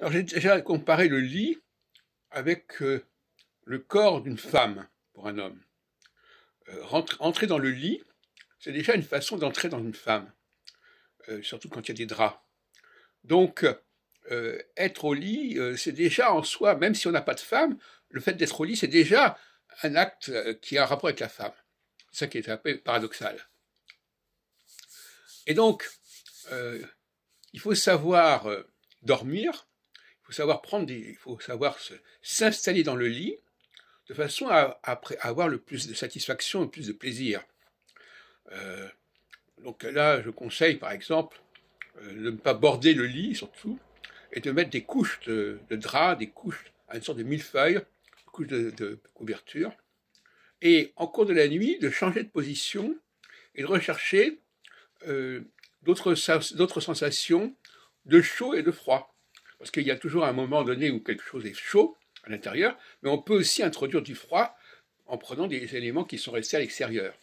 Alors j'ai déjà comparé le lit avec euh, le corps d'une femme pour un homme. Euh, entrer dans le lit, c'est déjà une façon d'entrer dans une femme, euh, surtout quand il y a des draps. Donc être au lit, c'est déjà en soi, même si on n'a pas de femme, le fait d'être au lit, c'est déjà un acte qui a un rapport avec la femme. C'est ça qui est un peu paradoxal. Et donc, il faut savoir dormir savoir prendre il faut savoir s'installer dans le lit de façon à, avoir le plus de satisfaction, le plus de plaisir. Euh, donc là, je conseille par exemple euh, de ne pas border le lit surtout et de mettre des couches de, drap, draps, des couches à une sorte de millefeuille, couche de, couverture, et en cours de la nuit de changer de position et de rechercher euh, d'autres sensations de chaud et de froid parce qu'il y a toujours un moment donné où quelque chose est chaud à l'intérieur, mais on peut aussi introduire du froid en prenant des éléments qui sont restés à l'extérieur.